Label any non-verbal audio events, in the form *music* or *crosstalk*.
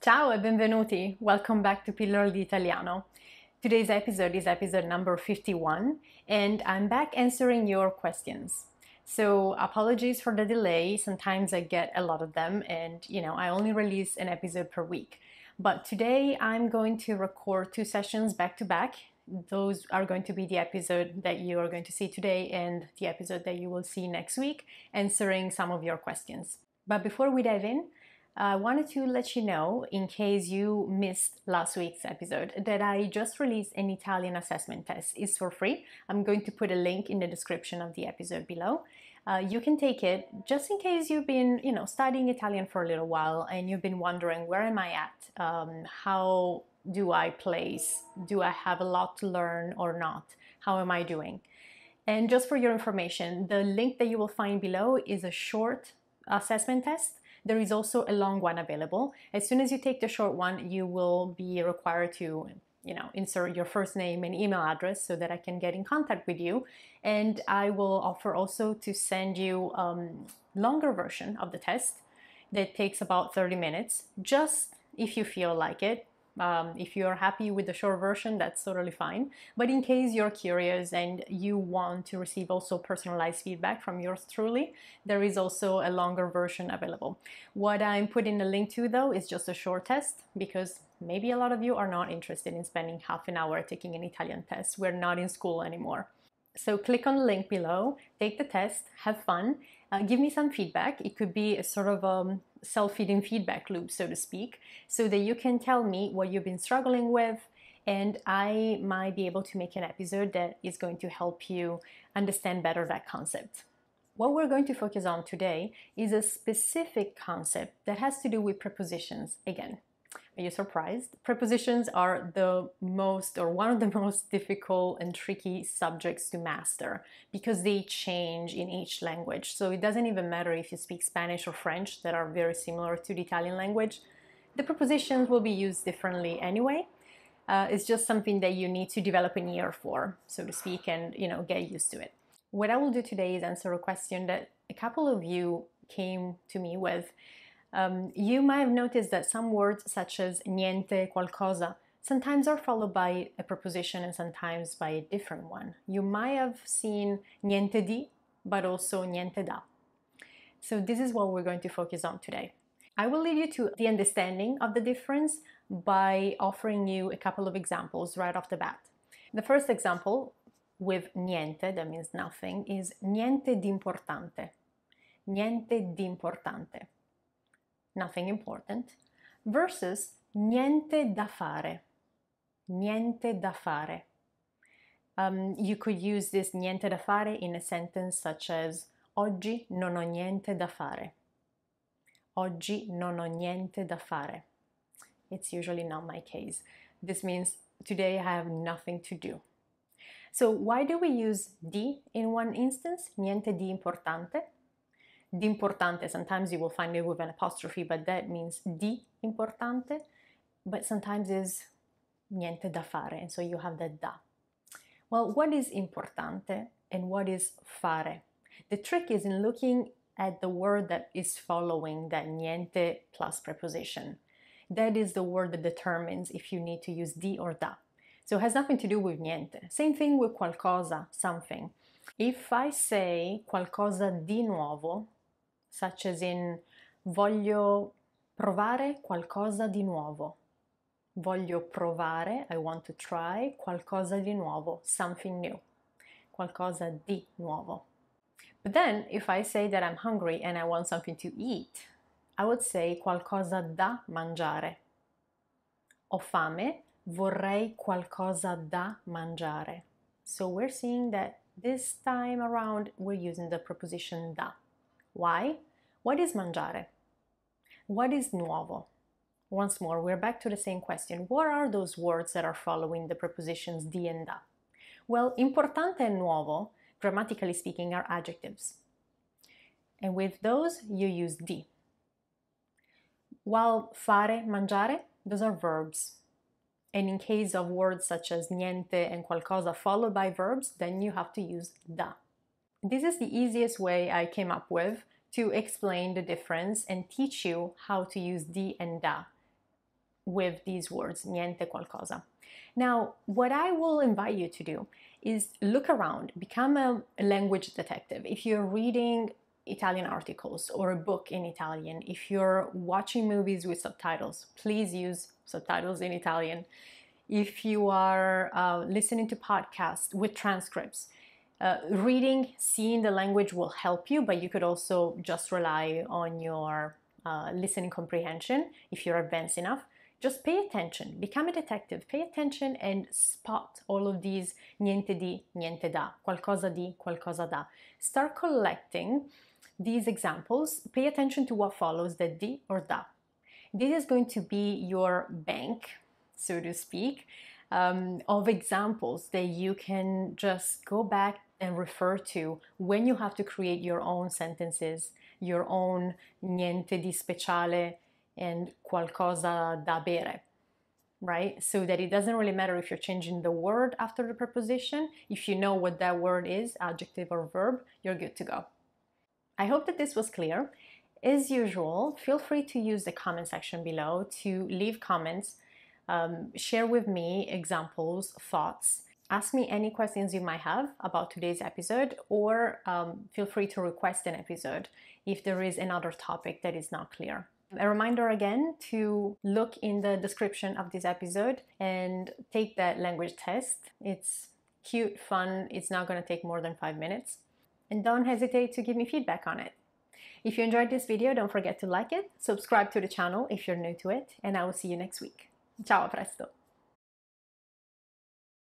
Ciao e benvenuti! Welcome back to Pillole di Italiano. Today's episode is episode number 51, and I'm back answering your questions. So, apologies for the delay. Sometimes I get a lot of them, and you know, I only release an episode per week. But today I'm going to record two sessions back to back. Those are going to be the episode that you are going to see today and the episode that you will see next week, answering some of your questions. But before we dive in, I wanted to let you know, in case you missed last week's episode, that I just released an Italian assessment test. It's for free. I'm going to put a link in the description of the episode below. Uh, you can take it just in case you've been, you know, studying Italian for a little while and you've been wondering where am I at? Um, how do I place? Do I have a lot to learn or not? How am I doing? And just for your information, the link that you will find below is a short assessment test there is also a long one available. As soon as you take the short one, you will be required to you know, insert your first name and email address so that I can get in contact with you. And I will offer also to send you um, longer version of the test that takes about 30 minutes, just if you feel like it, um, if you're happy with the short version, that's totally fine. But in case you're curious and you want to receive also personalized feedback from yours truly, there is also a longer version available. What I'm putting a link to though is just a short test because maybe a lot of you are not interested in spending half an hour taking an Italian test. We're not in school anymore. So click on the link below, take the test, have fun, uh, give me some feedback. It could be a sort of um, self-feeding feedback loop, so to speak, so that you can tell me what you've been struggling with, and I might be able to make an episode that is going to help you understand better that concept. What we're going to focus on today is a specific concept that has to do with prepositions again. Are you surprised? Prepositions are the most or one of the *laughs* most difficult and tricky subjects to master because they change in each language. So it doesn't even matter if you speak Spanish or French that are very similar to the Italian language. The prepositions will be used differently anyway. Uh, it's just something that you need to develop an ear for, so to speak, and you know get used to it. What I will do today is answer a question that a couple of you came to me with um, you might have noticed that some words such as niente, qualcosa, sometimes are followed by a preposition and sometimes by a different one. You might have seen niente di, but also niente da. So this is what we're going to focus on today. I will lead you to the understanding of the difference by offering you a couple of examples right off the bat. The first example with niente, that means nothing, is niente di importante. Niente di importante nothing important, versus niente da fare, niente da fare. Um, you could use this niente da fare in a sentence such as Oggi non ho niente da fare. Oggi non ho niente da fare. It's usually not my case. This means today I have nothing to do. So why do we use di in one instance, niente di importante, di importante. Sometimes you will find it with an apostrophe, but that means di importante. But sometimes it's niente da fare, and so you have that da. Well, what is importante and what is fare? The trick is in looking at the word that is following that niente plus preposition. That is the word that determines if you need to use di or da. So it has nothing to do with niente. Same thing with qualcosa, something. If I say qualcosa di nuovo, such as in voglio provare qualcosa di nuovo. Voglio provare, I want to try qualcosa di nuovo, something new, qualcosa di nuovo. But then if I say that I'm hungry and I want something to eat, I would say qualcosa da mangiare. Ho fame, vorrei qualcosa da mangiare. So we're seeing that this time around we're using the preposition da. Why? What is mangiare? What is nuovo? Once more, we're back to the same question. What are those words that are following the prepositions di and da? Well, importante and nuovo, grammatically speaking, are adjectives. And with those, you use di. While fare, mangiare, those are verbs. And in case of words such as niente and qualcosa followed by verbs, then you have to use da. This is the easiest way I came up with to explain the difference and teach you how to use di and da with these words, niente qualcosa. Now, what I will invite you to do is look around, become a language detective. If you're reading Italian articles or a book in Italian, if you're watching movies with subtitles, please use subtitles in Italian. If you are uh, listening to podcasts with transcripts, uh, reading, seeing the language will help you, but you could also just rely on your uh, listening comprehension if you're advanced enough. Just pay attention, become a detective, pay attention and spot all of these niente di, niente da, qualcosa di, qualcosa da. Start collecting these examples, pay attention to what follows the di or da. This is going to be your bank, so to speak, um, of examples that you can just go back and refer to when you have to create your own sentences, your own niente di speciale and qualcosa da bere, right? So that it doesn't really matter if you're changing the word after the preposition. If you know what that word is, adjective or verb, you're good to go. I hope that this was clear. As usual, feel free to use the comment section below to leave comments, um, share with me examples, thoughts, ask me any questions you might have about today's episode or um, feel free to request an episode if there is another topic that is not clear. A reminder again to look in the description of this episode and take that language test. It's cute, fun, it's not going to take more than five minutes. And don't hesitate to give me feedback on it. If you enjoyed this video, don't forget to like it, subscribe to the channel if you're new to it, and I will see you next week. Ciao, presto!